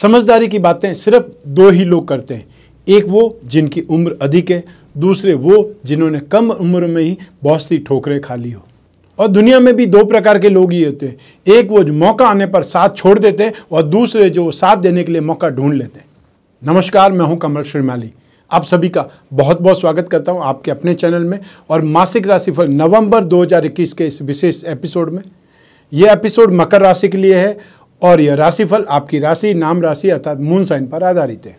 समझदारी की बातें सिर्फ दो ही लोग करते हैं एक वो जिनकी उम्र अधिक है दूसरे वो जिन्होंने कम उम्र में ही बहुत सी ठोकरें खा ली हो और दुनिया में भी दो प्रकार के लोग ही होते हैं एक वो जो मौका आने पर साथ छोड़ देते हैं और दूसरे जो साथ देने के लिए मौका ढूंढ लेते हैं नमस्कार मैं हूं कमल श्रीमाली आप सभी का बहुत बहुत स्वागत करता हूं आपके अपने चैनल में और मासिक राशिफल नवंबर 2021 के इस विशेष एपिसोड में यह एपिसोड मकर राशि के लिए है और यह राशिफल आपकी राशि नाम राशि अर्थात मून साइन पर आधारित है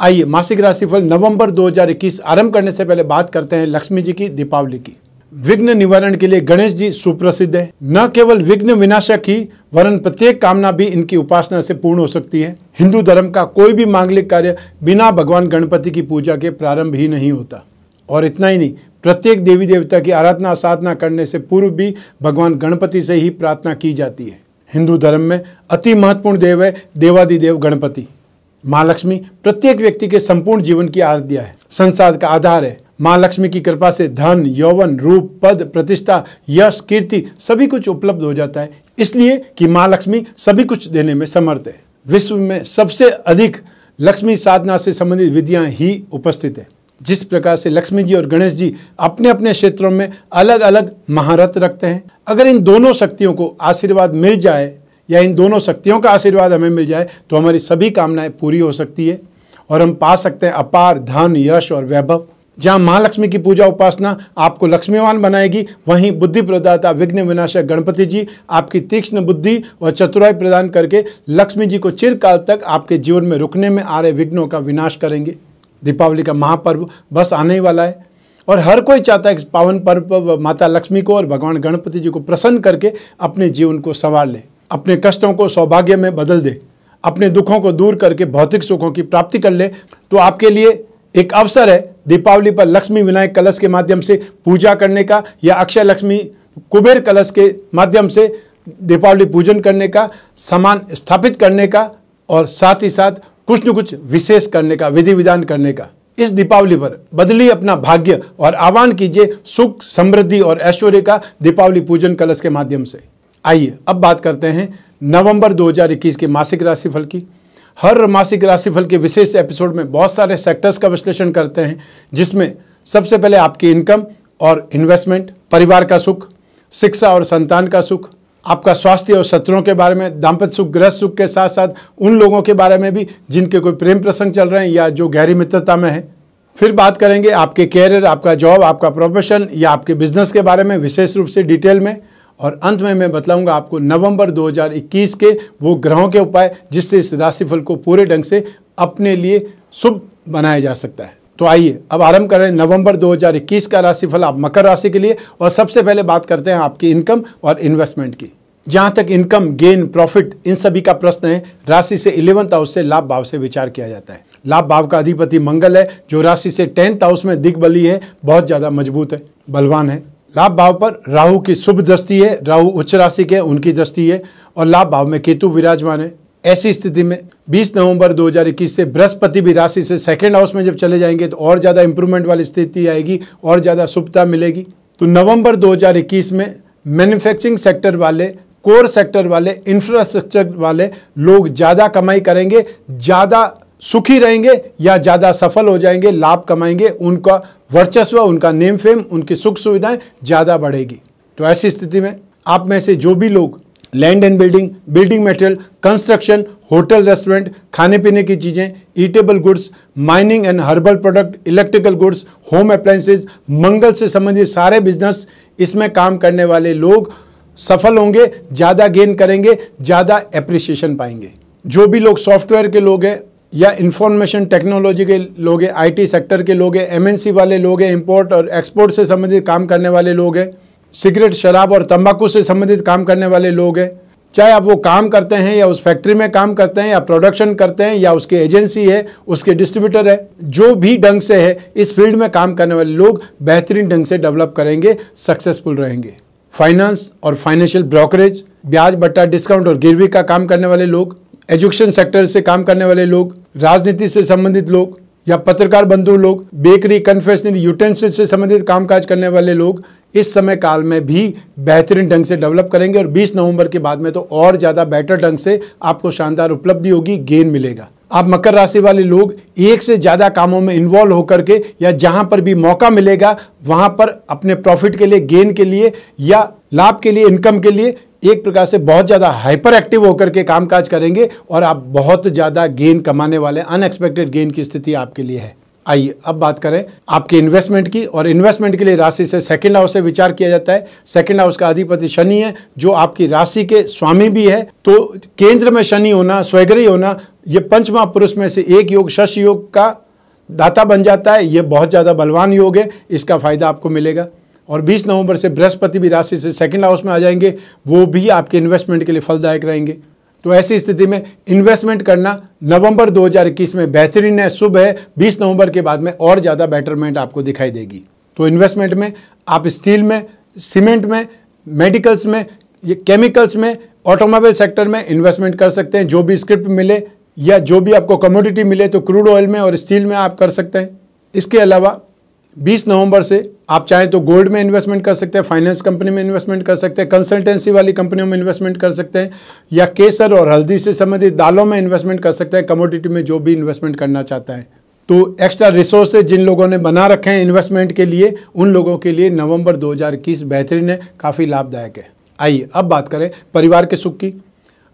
आइए मासिक राशिफल नवंबर 2021 आरंभ करने से पहले बात करते हैं लक्ष्मी जी की दीपावली की विघ्न निवारण के लिए गणेश जी सुप्रसिद्ध है न केवल विघ्न विनाशक ही वरन प्रत्येक कामना भी इनकी उपासना से पूर्ण हो सकती है हिंदू धर्म का कोई भी मांगलिक कार्य बिना भगवान गणपति की पूजा के प्रारंभ ही नहीं होता और इतना ही नहीं प्रत्येक देवी देवता की आराधना साधना करने से पूर्व भी भगवान गणपति से ही प्रार्थना की जाती है हिंदू धर्म में अति महत्वपूर्ण देव है देवादिदेव गणपति माँ लक्ष्मी प्रत्येक व्यक्ति के संपूर्ण जीवन की आराध्या है संसार का आधार है माँ लक्ष्मी की कृपा से धन यौवन रूप पद प्रतिष्ठा यश कीर्ति सभी कुछ उपलब्ध हो जाता है इसलिए कि माँ लक्ष्मी सभी कुछ देने में समर्थ है विश्व में सबसे अधिक लक्ष्मी साधना से संबंधित विधियाँ ही उपस्थित है जिस प्रकार से लक्ष्मी जी और गणेश जी अपने अपने क्षेत्रों में अलग अलग महारत रखते हैं अगर इन दोनों शक्तियों को आशीर्वाद मिल जाए या इन दोनों शक्तियों का आशीर्वाद हमें मिल जाए तो हमारी सभी कामनाएं पूरी हो सकती है और हम पा सकते हैं अपार धन यश और वैभव जहाँ महालक्ष्मी की पूजा उपासना आपको लक्ष्मीवान बनाएगी वहीं बुद्धि प्रदाता विघ्न विनाशक गणपति जी आपकी तीक्ष्ण बुद्धि और चतुराई प्रदान करके लक्ष्मी जी को चिरकाल तक आपके जीवन में रुकने में आ रहे विघ्नों का विनाश करेंगे दीपावली का महापर्व बस आने ही वाला है और हर कोई चाहता है कि पावन पर्व पर माता लक्ष्मी को और भगवान गणपति जी को प्रसन्न करके अपने जीवन को संवार ले अपने कष्टों को सौभाग्य में बदल दे अपने दुखों को दूर करके भौतिक सुखों की प्राप्ति कर ले तो आपके लिए एक अवसर है दीपावली पर लक्ष्मी विनायक कलश के माध्यम से पूजा करने का या अक्षय लक्ष्मी कुबेर कलश के माध्यम से दीपावली पूजन करने का सामान स्थापित करने का और साथ ही साथ कुछ न कुछ विशेष करने का विधि विधान करने का इस दीपावली पर बदली अपना भाग्य और आह्वान कीजिए सुख समृद्धि और ऐश्वर्य का दीपावली पूजन कलश के माध्यम से आइए अब बात करते हैं नवंबर 2021 के मासिक राशिफल की हर मासिक राशिफल के विशेष एपिसोड में बहुत सारे सेक्टर्स का विश्लेषण करते हैं जिसमें सबसे पहले आपकी इनकम और इन्वेस्टमेंट परिवार का सुख शिक्षा और संतान का सुख आपका स्वास्थ्य और शत्रुओं के बारे में दाम्पत्य सुख गृह सुख के साथ साथ उन लोगों के बारे में भी जिनके कोई प्रेम प्रसंग चल रहे हैं या जो गहरी मित्रता में है फिर बात करेंगे आपके कैरियर आपका जॉब आपका प्रोफेशन या आपके बिजनेस के बारे में विशेष रूप से डिटेल में और अंत में मैं बताऊंगा आपको नवंबर 2021 के वो ग्रहों के उपाय जिससे इस राशिफल को पूरे ढंग से अपने लिए शुभ बनाया जा सकता है तो आइए अब आरंभ करें नवंबर 2021 का राशिफल आप मकर राशि के लिए और सबसे पहले बात करते हैं आपकी इनकम और इन्वेस्टमेंट की जहाँ तक इनकम गेन प्रॉफिट इन सभी का प्रश्न है राशि से इलेवंथ हाउस से लाभ भाव से विचार किया जाता है लाभ भाव का अधिपति मंगल है जो राशि से टेंथ हाउस में दिग्बली है बहुत ज़्यादा मजबूत है बलवान है लाभ भाव पर राहु की शुभ दृष्टि है राहु उच्च राशि के उनकी दृष्टि है और लाभ भाव में केतु विराजमान है ऐसी स्थिति में 20 नवंबर 2021 से बृहस्पति भी राशि से सेकेंड हाउस में जब चले जाएंगे तो और ज़्यादा इंप्रूवमेंट वाली स्थिति आएगी और ज़्यादा शुभता मिलेगी तो नवंबर 2021 में मैन्युफैक्चरिंग सेक्टर वाले कोर सेक्टर वाले इंफ्रास्ट्रक्चर वाले लोग ज़्यादा कमाई करेंगे ज़्यादा सुखी रहेंगे या ज़्यादा सफल हो जाएंगे लाभ कमाएंगे उनका वर्चस्व उनका नेम फेम उनकी सुख सुविधाएँ ज़्यादा बढ़ेगी तो ऐसी स्थिति में आप में से जो भी लोग land and building building material construction hotel restaurant खाने पीने की चीज़ें edible goods mining and herbal product electrical goods home appliances मंगल से संबंधित सारे बिजनेस इसमें काम करने वाले लोग सफल होंगे ज़्यादा गेन करेंगे ज़्यादा अप्रिसिएशन पाएंगे जो भी लोग सॉफ्टवेयर के लोग हैं या इंफॉर्मेशन टेक्नोलॉजी के लोग हैं आईटी सेक्टर के लोग हैं एमएनसी वाले लोग हैं इंपोर्ट और एक्सपोर्ट से संबंधित काम करने वाले लोग हैं सिगरेट शराब और तंबाकू से संबंधित काम करने वाले लोग हैं चाहे आप वो काम करते हैं या उस फैक्ट्री में काम करते हैं या प्रोडक्शन करते हैं या उसकी एजेंसी है उसके डिस्ट्रीब्यूटर है जो भी ढंग से है इस फील्ड में काम करने वाले लोग बेहतरीन ढंग से डेवलप करेंगे सक्सेसफुल रहेंगे फाइनेंस और फाइनेंशियल ब्रोकरेज ब्याज बट्टा डिस्काउंट और गिरवी का काम करने वाले लोग एजुकेशन सेक्टर से काम करने वाले लोग राजनीति से संबंधित लोग या पत्रकार बंधु लोग बेकरी कन्फेशनरी यूटेंसिल से संबंधित कामकाज करने वाले लोग इस समय काल में भी बेहतरीन ढंग से डेवलप करेंगे और 20 नवंबर के बाद में तो और ज़्यादा बेटर ढंग से आपको शानदार उपलब्धि होगी गेन मिलेगा आप मकर राशि वाले लोग एक से ज़्यादा कामों में इन्वॉल्व होकर के या जहाँ पर भी मौका मिलेगा वहाँ पर अपने प्रॉफिट के लिए गेन के लिए या लाभ के लिए इनकम के लिए एक प्रकार से बहुत ज़्यादा हाइपर एक्टिव होकर के काम काज करेंगे और आप बहुत ज़्यादा गेन कमाने वाले अनएक्सपेक्टेड गेन की स्थिति आपके लिए है आइए अब बात करें आपके इन्वेस्टमेंट की और इन्वेस्टमेंट के लिए राशि से सेकंड हाउस से विचार किया जाता है सेकंड हाउस का अधिपति शनि है जो आपकी राशि के स्वामी भी है तो केंद्र में शनि होना स्वैगरी होना ये पंचमा पुरुष में से एक योग शश योग का दाता बन जाता है ये बहुत ज़्यादा बलवान योग है इसका फायदा आपको मिलेगा और 20 नवंबर से बृहस्पति भी राशि से सेकंड हाउस में आ जाएंगे वो भी आपके इन्वेस्टमेंट के लिए फलदायक रहेंगे तो ऐसी स्थिति में इन्वेस्टमेंट करना नवंबर 2021 में बेहतरीन है शुभ है 20 नवंबर के बाद में और ज़्यादा बेटरमेंट आपको दिखाई देगी तो इन्वेस्टमेंट में आप स्टील में सीमेंट में मेडिकल्स में ये केमिकल्स में ऑटोमोबाइल सेक्टर में इन्वेस्टमेंट कर सकते हैं जो भी स्क्रिप्ट मिले या जो भी आपको कमोडिटी मिले तो क्रूड ऑयल में और स्टील में आप कर सकते हैं इसके अलावा 20 नवंबर से आप चाहें तो गोल्ड में इन्वेस्टमेंट कर सकते हैं फाइनेंस कंपनी में इन्वेस्टमेंट कर सकते हैं कंसल्टेंसी वाली कंपनियों में इन्वेस्टमेंट कर सकते हैं या केसर और हल्दी से संबंधित दालों में इन्वेस्टमेंट कर सकते हैं कमोडिटी में जो भी इन्वेस्टमेंट करना चाहता है तो एक्स्ट्रा रिसोर्सेज जिन लोगों ने बना रखे हैं इन्वेस्टमेंट के लिए उन लोगों के लिए नवंबर 2021 बेहतरीन है काफ़ी लाभदायक है आइए अब बात करें परिवार के सुख की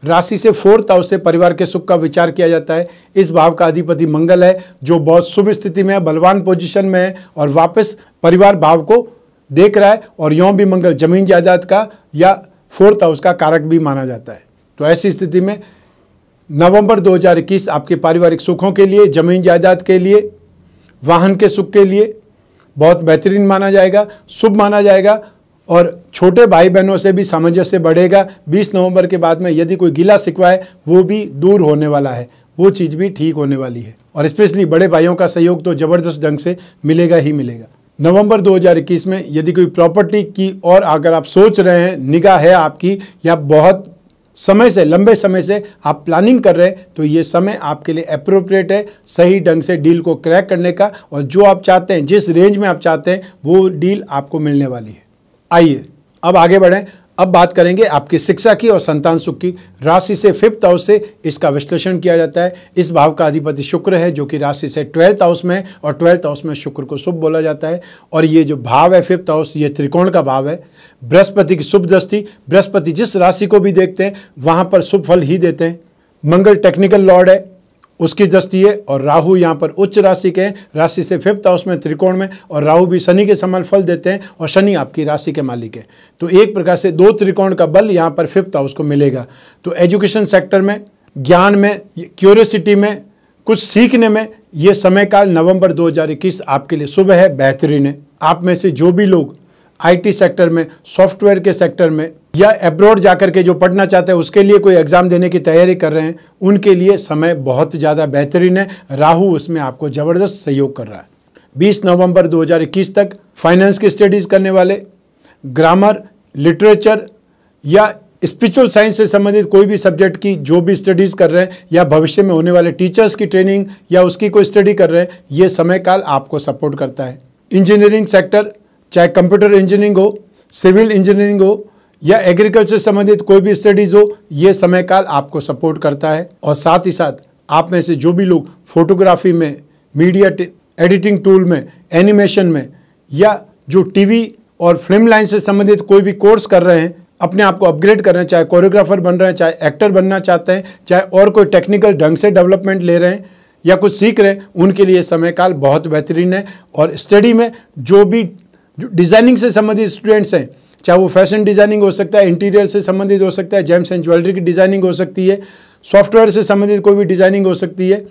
राशि से फोर्थ हाउस से परिवार के सुख का विचार किया जाता है इस भाव का अधिपति मंगल है जो बहुत शुभ स्थिति में है बलवान पोजिशन में है और वापस परिवार भाव को देख रहा है और यौ भी मंगल जमीन जायदाद का या फोर्थ हाउस का कारक भी माना जाता है तो ऐसी स्थिति में नवंबर 2021 आपके पारिवारिक सुखों के लिए जमीन जायदाद के लिए वाहन के सुख के लिए बहुत बेहतरीन माना जाएगा शुभ माना जाएगा और छोटे भाई बहनों से भी सामंजस्य बढ़ेगा 20 नवंबर के बाद में यदि कोई गिला सिकवा वो भी दूर होने वाला है वो चीज़ भी ठीक होने वाली है और स्पेशली बड़े भाइयों का सहयोग तो ज़बरदस्त ढंग से मिलेगा ही मिलेगा नवंबर 2021 में यदि कोई प्रॉपर्टी की और अगर आप सोच रहे हैं निगाह है आपकी या बहुत समय से लंबे समय से आप प्लानिंग कर रहे हैं तो ये समय आपके लिए अप्रोप्रिएट है सही ढंग से डील को क्रैक करने का और जो आप चाहते हैं जिस रेंज में आप चाहते हैं वो डील आपको मिलने वाली है आइए अब आगे बढ़ें अब बात करेंगे आपकी शिक्षा की और संतान सुख की राशि से फिफ्थ हाउस से इसका विश्लेषण किया जाता है इस भाव का अधिपति शुक्र है जो कि राशि से ट्वेल्थ हाउस में है और ट्वेल्थ हाउस में शुक्र को शुभ बोला जाता है और ये जो भाव है फिफ्थ हाउस ये त्रिकोण का भाव है बृहस्पति की शुभ दृष्टि बृहस्पति जिस राशि को भी देखते हैं वहाँ पर शुभ फल ही देते हैं मंगल टेक्निकल लॉर्ड है उसकी दृष्टि है और राहु यहाँ पर उच्च राशि के राशि से फिफ्थ हाउस में त्रिकोण में और राहु भी शनि के समान फल देते हैं और शनि आपकी राशि के मालिक है तो एक प्रकार से दो त्रिकोण का बल यहाँ पर फिफ्थ हाउस को मिलेगा तो एजुकेशन सेक्टर में ज्ञान में क्यूरियसिटी में कुछ सीखने में ये समय काल नवंबर दो आपके लिए शुभ है बेहतरीन है आप में से जो भी लोग आई सेक्टर में सॉफ्टवेयर के सेक्टर में या एब्रॉड जाकर के जो पढ़ना चाहते हैं उसके लिए कोई एग्ज़ाम देने की तैयारी कर रहे हैं उनके लिए समय बहुत ज़्यादा बेहतरीन है राहु उसमें आपको ज़बरदस्त सहयोग कर रहा है 20 नवंबर 2021 तक फाइनेंस की स्टडीज़ करने वाले ग्रामर लिटरेचर या स्पिरिचुअल साइंस से संबंधित कोई भी सब्जेक्ट की जो भी स्टडीज़ कर रहे हैं या भविष्य में होने वाले टीचर्स की ट्रेनिंग या उसकी कोई स्टडी कर रहे हैं ये समय काल आपको सपोर्ट करता है इंजीनियरिंग सेक्टर चाहे कंप्यूटर इंजीनियरिंग हो सिविल इंजीनियरिंग हो या एग्रीकल्चर संबंधित कोई भी स्टडीज़ हो ये समय काल आपको सपोर्ट करता है और साथ ही साथ आप में से जो भी लोग फोटोग्राफी में मीडिया एडिटिंग टूल में एनिमेशन में या जो टीवी और फिल्म लाइन से संबंधित कोई भी कोर्स कर रहे हैं अपने आप को अपग्रेड करना चाहे कोरियोग्राफर बन रहे हैं चाहे एक्टर बनना चाहते हैं चाहे और कोई टेक्निकल ढंग से डेवलपमेंट ले रहे हैं या कुछ सीख रहे हैं उनके लिए समय काल बहुत बेहतरीन है और स्टडी में जो भी डिज़ाइनिंग से संबंधित स्टूडेंट्स हैं चाहे वो फैशन डिज़ाइनिंग हो सकता है इंटीरियर से संबंधित हो सकता है जेम्स एंड ज्वेलरी की डिज़ाइनिंग हो सकती है सॉफ्टवेयर से संबंधित कोई भी डिज़ाइनिंग हो सकती है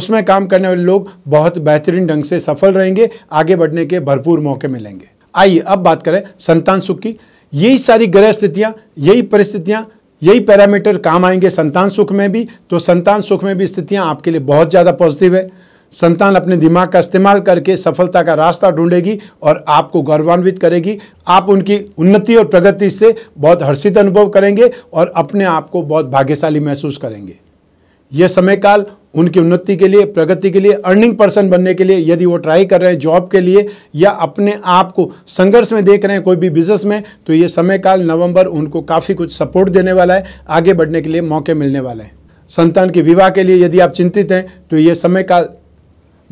उसमें काम करने वाले लोग बहुत बेहतरीन ढंग से सफल रहेंगे आगे बढ़ने के भरपूर मौके मिलेंगे आइए अब बात करें संतान सुख की यही सारी ग्रह स्थितियाँ यही परिस्थितियाँ यही पैरामीटर काम आएंगे संतान सुख में भी तो संतान सुख में भी स्थितियाँ आपके लिए बहुत ज़्यादा पॉजिटिव है संतान अपने दिमाग का इस्तेमाल करके सफलता का रास्ता ढूंढेगी और आपको गौरवान्वित करेगी आप उनकी उन्नति और प्रगति से बहुत हर्षित अनुभव करेंगे और अपने आप को बहुत भाग्यशाली महसूस करेंगे यह समयकाल उनकी उन्नति के लिए प्रगति के लिए अर्निंग पर्सन बनने के लिए यदि वो ट्राई कर रहे हैं जॉब के लिए या अपने आप को संघर्ष में देख रहे हैं कोई भी बिजनेस में तो ये समयकाल नवंबर उनको काफ़ी कुछ सपोर्ट देने वाला है आगे बढ़ने के लिए मौके मिलने वाले हैं संतान के विवाह के लिए यदि आप चिंतित हैं तो ये समय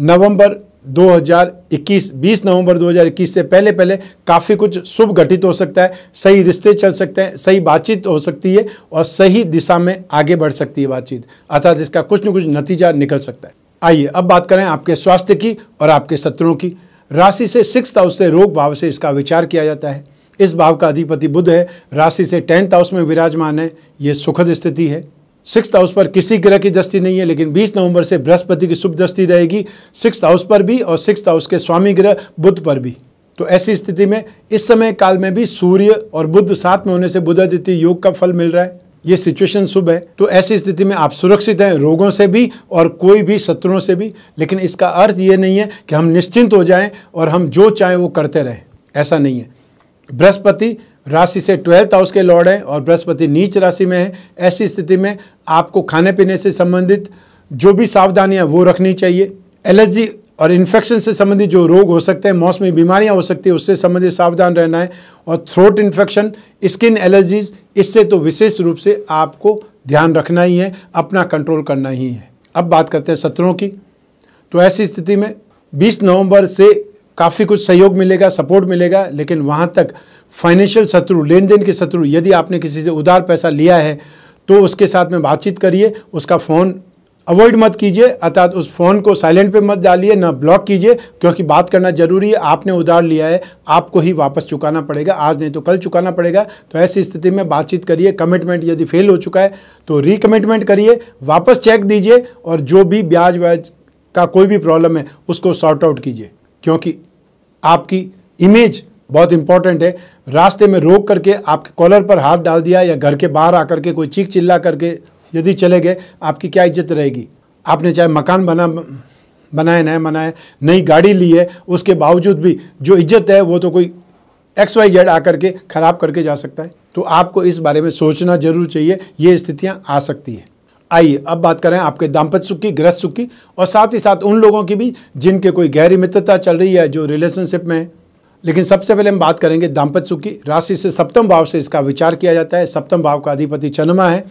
नवंबर 2021 20 नवंबर 2021 से पहले पहले काफ़ी कुछ शुभ घटित हो सकता है सही रिश्ते चल सकते हैं सही बातचीत हो सकती है और सही दिशा में आगे बढ़ सकती है बातचीत अर्थात इसका कुछ न कुछ नतीजा निकल सकता है आइए अब बात करें आपके स्वास्थ्य की और आपके शत्रुओं की राशि से सिक्स हाउस से रोग भाव से इसका विचार किया जाता है इस भाव का अधिपति बुध है राशि से टेंथ हाउस में विराजमान है ये सुखद स्थिति है सिक्स हाउस पर किसी ग्रह की दृष्टि नहीं है लेकिन 20 नवंबर से बृहस्पति की शुभ दृष्टि रहेगी सिक्स हाउस पर भी और सिक्स हाउस के स्वामी ग्रह बुद्ध पर भी तो ऐसी स्थिति में इस समय काल में भी सूर्य और बुद्ध साथ में होने से बुधादित्य योग का फल मिल रहा है ये सिचुएशन शुभ है तो ऐसी स्थिति में आप सुरक्षित हैं रोगों से भी और कोई भी शत्रुओं से भी लेकिन इसका अर्थ ये नहीं है कि हम निश्चिंत हो जाएं और हम जो चाहें वो करते रहें ऐसा नहीं है बृहस्पति राशि से ट्वेल्थ हाउस के लॉर्ड है और बृहस्पति नीच राशि में है ऐसी स्थिति में आपको खाने पीने से संबंधित जो भी सावधानियां वो रखनी चाहिए एलर्जी और इन्फेक्शन से संबंधित जो रोग हो सकते हैं मौसमी बीमारियां हो सकती है उससे संबंधित सावधान रहना है और थ्रोट इन्फेक्शन स्किन एलर्जीज इससे तो विशेष रूप से आपको ध्यान रखना ही है अपना कंट्रोल करना ही है अब बात करते हैं सत्रों की तो ऐसी स्थिति में 20 नवंबर से काफ़ी कुछ सहयोग मिलेगा सपोर्ट मिलेगा लेकिन वहाँ तक फाइनेंशियल शत्रु लेन देन के शत्रु यदि आपने किसी से उधार पैसा लिया है तो उसके साथ में बातचीत करिए उसका फ़ोन अवॉइड मत कीजिए अर्थात उस फ़ोन को साइलेंट पे मत डालिए ना ब्लॉक कीजिए क्योंकि बात करना ज़रूरी है आपने उधार लिया है आपको ही वापस चुकाना पड़ेगा आज नहीं तो कल चुकाना पड़ेगा तो ऐसी स्थिति में बातचीत करिए कमिटमेंट यदि फेल हो चुका है तो रिकमिटमेंट करिए वापस चेक दीजिए और जो भी ब्याज व्याज का कोई भी प्रॉब्लम है उसको सॉर्ट आउट कीजिए क्योंकि आपकी इमेज बहुत इंपॉर्टेंट है रास्ते में रोक करके आपके कॉलर पर हाथ डाल दिया या घर के बाहर आकर के कोई चीख चिल्ला करके यदि चले गए आपकी क्या इज्जत रहेगी आपने चाहे मकान बना बनाए नए बनाए नई गाड़ी ली है उसके बावजूद भी जो इज्जत है वो तो कोई एक्स वाई जेड आकर के ख़राब करके जा सकता है तो आपको इस बारे में सोचना जरूर चाहिए ये स्थितियाँ आ सकती हैं आइए अब बात करें आपके दाम्पत्य सुख की गृहस्थ सुख की और साथ ही साथ उन लोगों की भी जिनके कोई गहरी मित्रता चल रही है जो रिलेशनशिप में है लेकिन सबसे पहले हम बात करेंगे दाम्पत्य सुख की राशि से सप्तम भाव से इसका विचार किया जाता है सप्तम भाव का अधिपति चंद्रमा है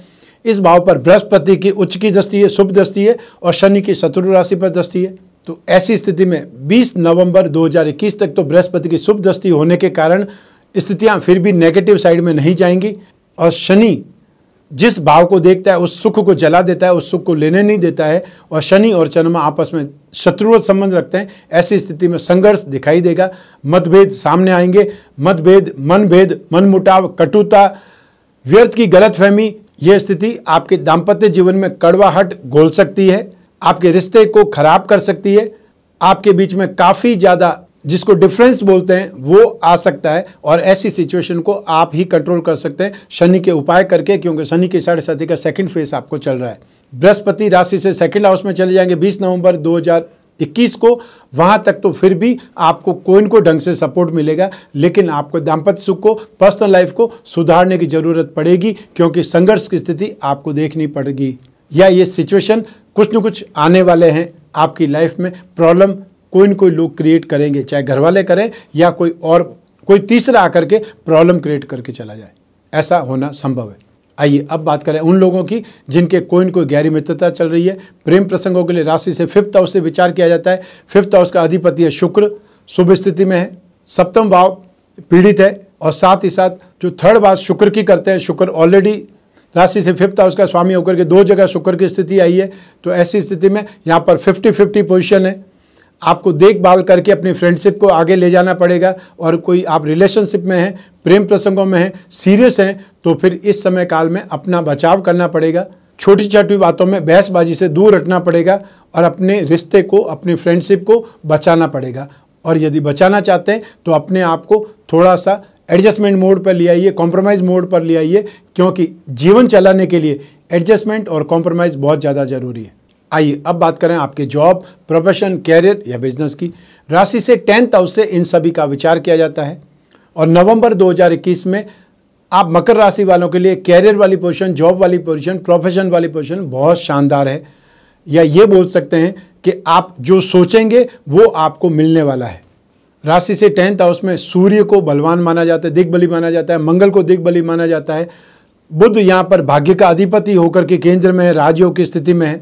इस भाव पर बृहस्पति की उच्च की दृष्टि है शुभ दृष्टि है और शनि की शत्रु राशि पर दृष्टि है तो ऐसी स्थिति में 20 नवंबर 2021 तक तो बृहस्पति की शुभ दृष्टि होने के कारण स्थितियां फिर भी नेगेटिव साइड में नहीं जाएंगी और शनि जिस भाव को देखता है उस सुख को जला देता है उस सुख को लेने नहीं देता है और शनि और चंद्रमा आपस में शत्रुवत संबंध रखते हैं ऐसी स्थिति में संघर्ष दिखाई देगा मतभेद सामने आएंगे मतभेद मनभेद मनमुटाव कटुता व्यर्थ की गलतफहमी यह स्थिति आपके दाम्पत्य जीवन में कड़वाहट घोल सकती है आपके रिश्ते को खराब कर सकती है आपके बीच में काफ़ी ज़्यादा जिसको डिफरेंस बोलते हैं वो आ सकता है और ऐसी सिचुएशन को आप ही कंट्रोल कर सकते हैं शनि के उपाय करके क्योंकि शनि की साढ़े साथी का सेकंड फेस आपको चल रहा है बृहस्पति राशि से सेकंड हाउस में चले जाएंगे 20 नवंबर 2021 को वहाँ तक तो फिर भी आपको कोई को ढंग से सपोर्ट मिलेगा लेकिन आपको दाम्पत्य सुख को पर्सनल लाइफ को सुधारने की ज़रूरत पड़ेगी क्योंकि संघर्ष की स्थिति आपको देखनी पड़ेगी या ये सिचुएशन कुछ न कुछ आने वाले हैं आपकी लाइफ में प्रॉब्लम कोई ना कोई लोग क्रिएट करेंगे चाहे घर वाले करें या कोई और कोई तीसरा आकर के प्रॉब्लम क्रिएट करके चला जाए ऐसा होना संभव है आइए अब बात करें उन लोगों की जिनके कोई न कोई गहरी मित्रता चल रही है प्रेम प्रसंगों के लिए राशि से फिफ्थ हाउस से विचार किया जाता है फिफ्थ हाउस का अधिपति है शुक्र शुभ स्थिति में है सप्तम भाव पीड़ित है और साथ ही साथ जो थर्ड बात शुक्र की करते हैं शुक्र ऑलरेडी राशि से फिफ्थ हाउस का स्वामी होकर के दो जगह शुक्र की स्थिति आई है तो ऐसी स्थिति में यहाँ पर फिफ्टी फिफ्टी पोजिशन है आपको देखभाल करके अपनी फ्रेंडशिप को आगे ले जाना पड़ेगा और कोई आप रिलेशनशिप में हैं प्रेम प्रसंगों में हैं सीरियस हैं तो फिर इस समय काल में अपना बचाव करना पड़ेगा छोटी छोटी बातों में बहसबाजी से दूर हटना पड़ेगा और अपने रिश्ते को अपनी फ्रेंडशिप को बचाना पड़ेगा और यदि बचाना चाहते हैं तो अपने आप को थोड़ा सा एडजस्टमेंट मोड पर ले आइए कॉम्प्रोमाइज़ मोड पर ले आइए क्योंकि जीवन चलाने के लिए एडजस्टमेंट और कॉम्प्रोमाइज़ बहुत ज़्यादा ज़रूरी है आइए अब बात करें आपके जॉब प्रोफेशन कैरियर या बिजनेस की राशि से टेंथ हाउस से इन सभी का विचार किया जाता है और नवंबर 2021 में आप मकर राशि वालों के लिए कैरियर वाली पोजीशन जॉब वाली पोजीशन प्रोफेशन वाली पोजीशन बहुत शानदार है या ये बोल सकते हैं कि आप जो सोचेंगे वो आपको मिलने वाला है राशि से टेंथ हाउस में सूर्य को बलवान माना जाता है दिग्बली माना जाता है मंगल को दिग्बली माना जाता है बुद्ध यहाँ पर भाग्य का अधिपति होकर के केंद्र में है राजयोग की स्थिति में है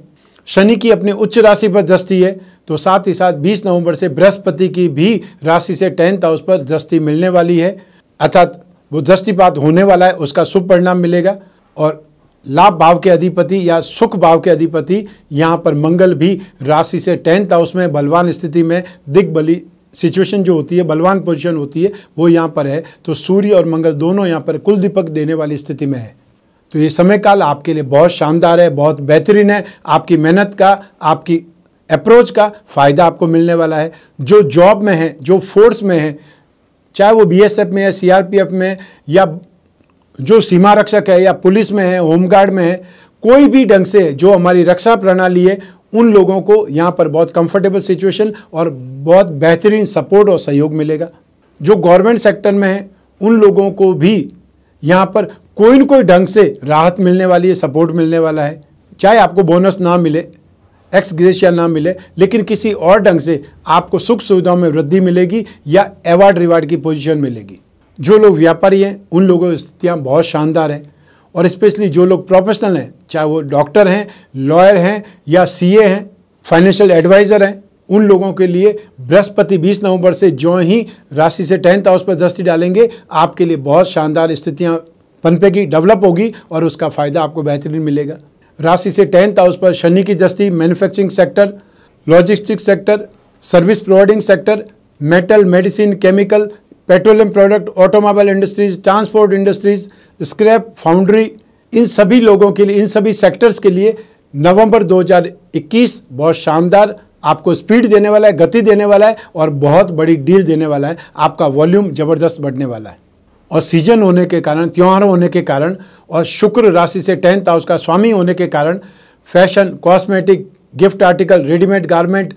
शनि की अपनी उच्च राशि पर दृष्टि है तो साथ ही साथ 20 नवंबर से बृहस्पति की भी राशि से टेंथ हाउस पर दृष्टि मिलने वाली है अर्थात वो दृष्टिपात होने वाला है उसका शुभ परिणाम मिलेगा और लाभ भाव के अधिपति या सुख भाव के अधिपति यहाँ पर मंगल भी राशि से टेंथ हाउस में बलवान स्थिति में दिग्बली सिचुएशन जो होती है बलवान पोजिशन होती है वो यहाँ पर है तो सूर्य और मंगल दोनों यहाँ पर कुल दीपक देने वाली स्थिति में है तो ये समय काल आपके लिए बहुत शानदार है बहुत बेहतरीन है आपकी मेहनत का आपकी अप्रोच का फ़ायदा आपको मिलने वाला है जो जॉब में है जो फोर्स में है चाहे वो बीएसएफ में है सीआरपीएफ में या जो सीमा रक्षक है या पुलिस में है होमगार्ड में है कोई भी ढंग से जो हमारी रक्षा प्रणाली है उन लोगों को यहाँ पर बहुत कंफर्टेबल सिचुएशन और बहुत बेहतरीन सपोर्ट और सहयोग मिलेगा जो गवर्नमेंट सेक्टर में है उन लोगों को भी यहाँ पर कोई न कोई ढंग से राहत मिलने वाली है सपोर्ट मिलने वाला है चाहे आपको बोनस ना मिले एक्स ग्रेशिया ना मिले लेकिन किसी और ढंग से आपको सुख सुविधाओं में वृद्धि मिलेगी या अवार्ड रिवार्ड की पोजीशन मिलेगी जो लोग व्यापारी हैं उन लोगों की स्थितियाँ बहुत शानदार हैं और स्पेशली जो लोग प्रोफेशनल हैं चाहे वो डॉक्टर हैं लॉयर हैं या सी हैं फाइनेंशियल एडवाइज़र हैं उन लोगों के लिए बृहस्पति 20 नवंबर से जो ही राशि से टेंथ हाउस पर दृष्टि डालेंगे आपके लिए बहुत शानदार स्थितियाँ पनपेगी डेवलप होगी और उसका फ़ायदा आपको बेहतरीन मिलेगा राशि से टेंथ हाउस पर शनि की दृष्टि manufacturing sector logistic sector service providing sector metal medicine chemical petroleum product automobile industries transport industries scrap foundry इन सभी लोगों के लिए इन सभी सेक्टर्स के लिए नवंबर 2021 बहुत शानदार आपको स्पीड देने वाला है गति देने वाला है और बहुत बड़ी डील देने वाला है आपका वॉल्यूम ज़बरदस्त बढ़ने वाला है और सीजन होने के कारण त्यौहार होने के कारण और शुक्र राशि से टेंथ हाउस का स्वामी होने के कारण fashion cosmetic gift article readymade garment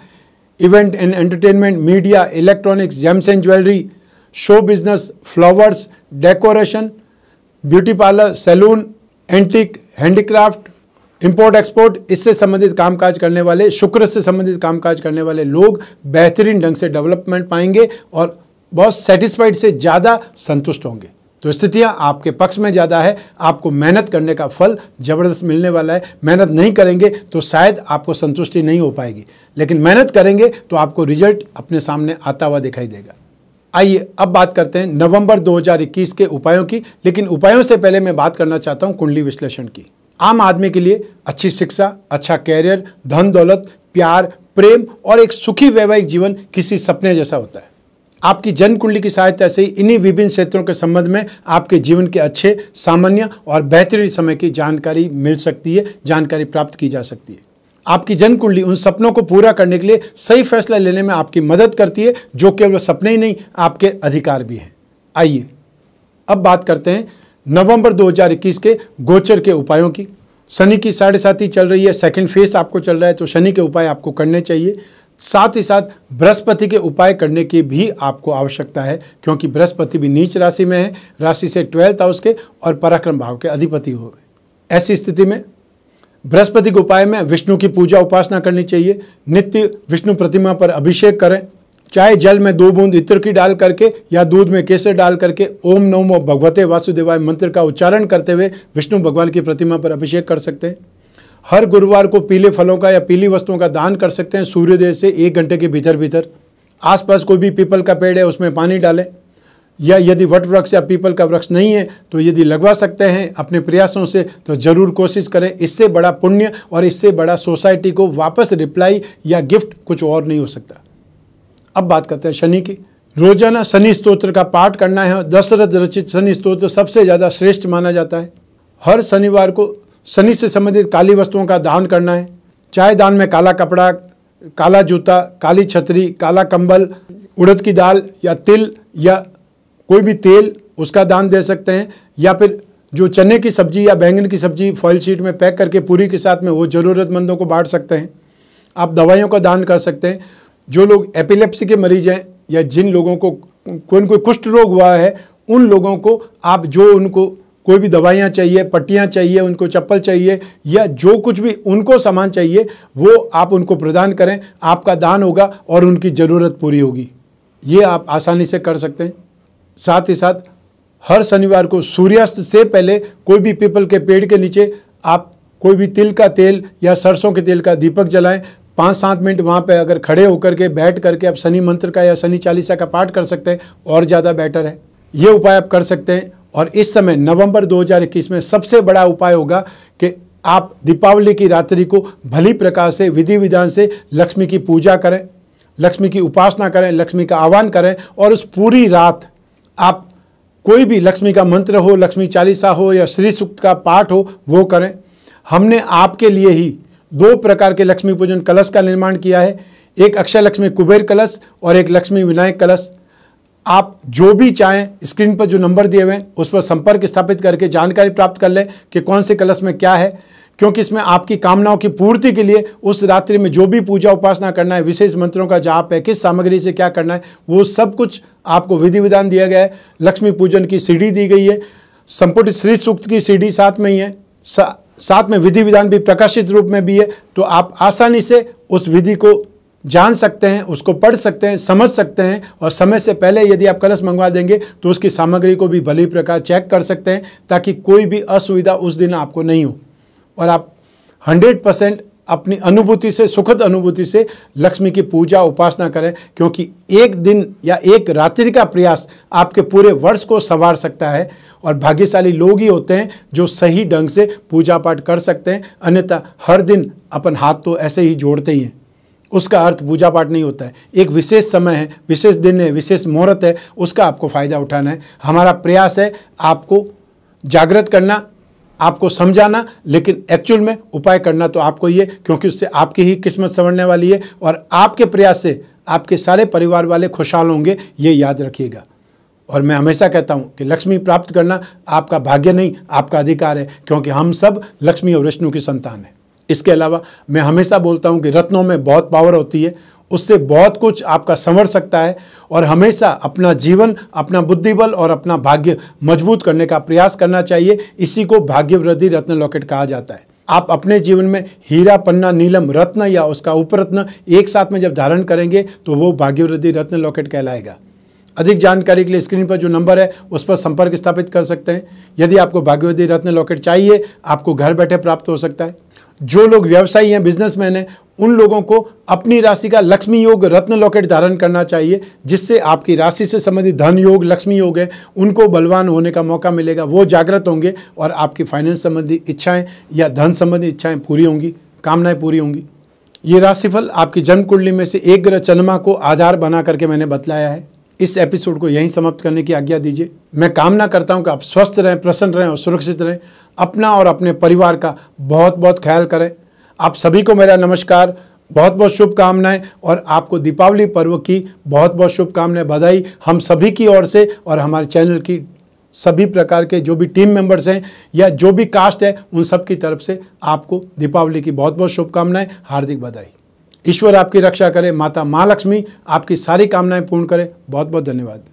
event and entertainment media electronics gems and jewellery show business flowers decoration beauty parlour salon antique handicraft import export इससे संबंधित कामकाज करने वाले शुक्र से संबंधित कामकाज करने वाले लोग बेहतरीन ढंग से डेवलपमेंट पाएंगे और बहुत सेटिस्फाइड से ज़्यादा संतुष्ट होंगे तो स्थितियाँ आपके पक्ष में ज़्यादा है आपको मेहनत करने का फल ज़बरदस्त मिलने वाला है मेहनत नहीं करेंगे तो शायद आपको संतुष्टि नहीं हो पाएगी लेकिन मेहनत करेंगे तो आपको रिजल्ट अपने सामने आता हुआ दिखाई देगा आइए अब बात करते हैं नवंबर 2021 के उपायों की लेकिन उपायों से पहले मैं बात करना चाहता हूँ कुंडली विश्लेषण की आम आदमी के लिए अच्छी शिक्षा अच्छा कैरियर धन दौलत प्यार प्रेम और एक सुखी वैवाहिक जीवन किसी सपने जैसा होता है आपकी जन्म कुंडली की सहायता से ही इन्हीं विभिन्न क्षेत्रों के संबंध में आपके जीवन के अच्छे सामान्य और बेहतरीन समय की जानकारी मिल सकती है जानकारी प्राप्त की जा सकती है आपकी जन्म कुंडली उन सपनों को पूरा करने के लिए सही फैसला लेने में आपकी मदद करती है जो केवल सपने ही नहीं आपके अधिकार भी हैं आइए अब बात करते हैं नवंबर 2021 के गोचर के उपायों की शनि की साढ़े ही चल रही है सेकंड फेस आपको चल रहा है तो शनि के उपाय आपको करने चाहिए साथ ही साथ बृहस्पति के उपाय करने की भी आपको आवश्यकता है क्योंकि बृहस्पति भी नीच राशि में है राशि से ट्वेल्थ हाउस के और पराक्रम भाव के अधिपति हो ऐसी स्थिति में बृहस्पति के उपाय में विष्णु की पूजा उपासना करनी चाहिए नित्य विष्णु प्रतिमा पर अभिषेक करें चाहे जल में दो बूंद इत्र की डाल करके या दूध में केसर डाल करके ओम नमो भगवते वासुदेवाय मंत्र का उच्चारण करते हुए विष्णु भगवान की प्रतिमा पर अभिषेक कर सकते हैं हर गुरुवार को पीले फलों का या पीली वस्तुओं का दान कर सकते हैं सूर्योदय से एक घंटे के भीतर भीतर आसपास कोई भी पीपल का पेड़ है उसमें पानी डालें या यदि वट वृक्ष या पीपल का वृक्ष नहीं है तो यदि लगवा सकते हैं अपने प्रयासों से तो ज़रूर कोशिश करें इससे बड़ा पुण्य और इससे बड़ा सोसाइटी को वापस रिप्लाई या गिफ्ट कुछ और नहीं हो सकता अब बात करते हैं शनि की रोजाना शनि स्त्रोत्र का पाठ करना है दशरथ रचित शनि स्त्रोत्र सबसे ज़्यादा श्रेष्ठ माना जाता है हर शनिवार को शनि से संबंधित काली वस्तुओं का दान करना है चाय दान में काला कपड़ा काला जूता काली छतरी काला कंबल उड़द की दाल या तिल या कोई भी तेल उसका दान दे सकते हैं या फिर जो चने की सब्जी या बैंगन की सब्जी फॉइल शीट में पैक करके पूरी के साथ में वो ज़रूरतमंदों को बांट सकते हैं आप दवाइयों का दान कर सकते हैं जो लोग एपिलेप्सी के मरीज हैं या जिन लोगों को कोई कोई कुष्ठ रोग हुआ है उन लोगों को आप जो उनको कोई भी दवाइयाँ चाहिए पट्टियाँ चाहिए उनको चप्पल चाहिए या जो कुछ भी उनको सामान चाहिए वो आप उनको प्रदान करें आपका दान होगा और उनकी ज़रूरत पूरी होगी ये आप आसानी से कर सकते हैं साथ ही साथ हर शनिवार को सूर्यास्त से पहले कोई भी पीपल के पेड़ के नीचे आप कोई भी तिल का तेल या सरसों के तेल का दीपक जलाएं पाँच सात मिनट वहाँ पे अगर खड़े होकर के बैठ करके आप शनि मंत्र का या शनि चालीसा का पाठ कर सकते हैं और ज़्यादा बेटर है ये उपाय आप कर सकते हैं और इस समय नवंबर 2021 में सबसे बड़ा उपाय होगा कि आप दीपावली की रात्रि को भली प्रकार से विधि विधान से लक्ष्मी की पूजा करें लक्ष्मी की उपासना करें लक्ष्मी का आह्वान करें और उस पूरी रात आप कोई भी लक्ष्मी का मंत्र हो लक्ष्मी चालीसा हो या श्री सुक्त का पाठ हो वो करें हमने आपके लिए ही दो प्रकार के लक्ष्मी पूजन कलश का निर्माण किया है एक अक्षय लक्ष्मी कुबेर कलश और एक लक्ष्मी विनायक कलश आप जो भी चाहें स्क्रीन पर जो नंबर दिए हुए हैं उस पर संपर्क स्थापित करके जानकारी प्राप्त कर लें कि कौन से कलश में क्या है क्योंकि इसमें आपकी कामनाओं की पूर्ति के लिए उस रात्रि में जो भी पूजा उपासना करना है विशेष मंत्रों का जाप है किस सामग्री से क्या करना है वो सब कुछ आपको विधि विधान दिया गया है लक्ष्मी पूजन की सीढ़ी दी गई है संपुट श्री सूक्त की सीढ़ी साथ में ही है साथ में विधि विधान भी प्रकाशित रूप में भी है तो आप आसानी से उस विधि को जान सकते हैं उसको पढ़ सकते हैं समझ सकते हैं और समय से पहले यदि आप कलश मंगवा देंगे तो उसकी सामग्री को भी भली प्रकार चेक कर सकते हैं ताकि कोई भी असुविधा उस दिन आपको नहीं हो और आप हंड्रेड परसेंट अपनी अनुभूति से सुखद अनुभूति से लक्ष्मी की पूजा उपासना करें क्योंकि एक दिन या एक रात्रि का प्रयास आपके पूरे वर्ष को संवार सकता है और भाग्यशाली लोग ही होते हैं जो सही ढंग से पूजा पाठ कर सकते हैं अन्यथा हर दिन अपन हाथ तो ऐसे ही जोड़ते ही हैं उसका अर्थ पूजा पाठ नहीं होता है एक विशेष समय है विशेष दिन है विशेष मुहूर्त है उसका आपको फ़ायदा उठाना है हमारा प्रयास है आपको जागृत करना आपको समझाना लेकिन एक्चुअल में उपाय करना तो आपको ही है क्योंकि उससे आपकी ही किस्मत संवरने वाली है और आपके प्रयास से आपके सारे परिवार वाले खुशहाल होंगे ये याद रखिएगा और मैं हमेशा कहता हूँ कि लक्ष्मी प्राप्त करना आपका भाग्य नहीं आपका अधिकार है क्योंकि हम सब लक्ष्मी और विष्णु की संतान है इसके अलावा मैं हमेशा बोलता हूँ कि रत्नों में बहुत पावर होती है उससे बहुत कुछ आपका संवर सकता है और हमेशा अपना जीवन अपना बुद्धिबल और अपना भाग्य मजबूत करने का प्रयास करना चाहिए इसी को भाग्य वृद्धि रत्न लॉकेट कहा जाता है आप अपने जीवन में हीरा पन्ना नीलम रत्न या उसका उपरत्न एक साथ में जब धारण करेंगे तो वो भाग्यवृद्धि रत्न लॉकेट कहलाएगा अधिक जानकारी के लिए स्क्रीन पर जो नंबर है उस पर संपर्क स्थापित कर सकते हैं यदि आपको भाग्यवृद्धि रत्न लॉकेट चाहिए आपको घर बैठे प्राप्त हो सकता है जो लोग व्यवसायी हैं बिजनेसमैन हैं उन लोगों को अपनी राशि का लक्ष्मी योग रत्न लॉकेट धारण करना चाहिए जिससे आपकी राशि से संबंधित धन योग लक्ष्मी योग है उनको बलवान होने का मौका मिलेगा वो जागृत होंगे और आपकी फाइनेंस संबंधी इच्छाएं या धन संबंधी इच्छाएं पूरी होंगी कामनाएं पूरी होंगी ये राशिफल आपकी जन्म कुंडली में से एक ग्रह चंद्रमा को आधार बना करके मैंने बतलाया है इस एपिसोड को यहीं समाप्त करने की आज्ञा दीजिए मैं कामना करता हूं कि आप स्वस्थ रहें प्रसन्न रहें और सुरक्षित रहें अपना और अपने परिवार का बहुत बहुत ख्याल करें आप सभी को मेरा नमस्कार बहुत बहुत शुभकामनाएं और आपको दीपावली पर्व की बहुत बहुत शुभकामनाएं बधाई हम सभी की ओर से और हमारे चैनल की सभी प्रकार के जो भी टीम मेंबर्स हैं या जो भी कास्ट है उन सब की तरफ से आपको दीपावली की बहुत बहुत शुभकामनाएं हार्दिक बधाई ईश्वर आपकी रक्षा करे माता माँ लक्ष्मी आपकी सारी कामनाएं पूर्ण करे बहुत बहुत धन्यवाद